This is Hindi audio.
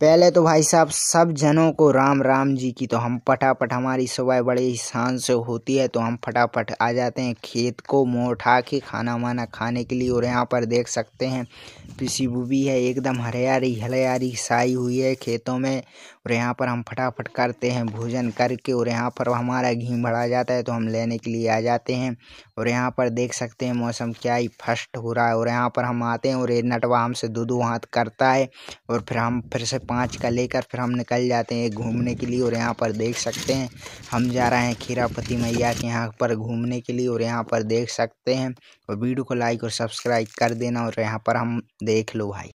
पहले तो भाई साहब सब जनों को राम राम जी की तो हम फटाफट हमारी सुबह बड़े शान से होती है तो हम फटाफट आ जाते हैं खेत को मुँह उठा के खाना वाना खाने के लिए और यहाँ पर देख सकते हैं पिसी बूबी है एकदम हरियाली हरियाली साई हुई है खेतों में और यहाँ पर हम फटाफट करते हैं भोजन करके और यहाँ पर हमारा घी भरा जाता है तो हम लेने के लिए आ जाते हैं और यहाँ पर देख सकते हैं मौसम क्या ही फर्स्ट हो रहा है और यहाँ पर हम आते हैं और ये नटवा हमसे दो दो हाथ करता है और फिर हम फिर से पाँच का लेकर फिर हम निकल जाते हैं घूमने के लिए और यहाँ पर देख सकते हैं हम जा रहे हैं खीरापति मैया के यहाँ पर घूमने के लिए और यहाँ पर देख सकते हैं और वीडियो को लाइक और सब्सक्राइब कर देना और यहाँ पर हम देख लो भाई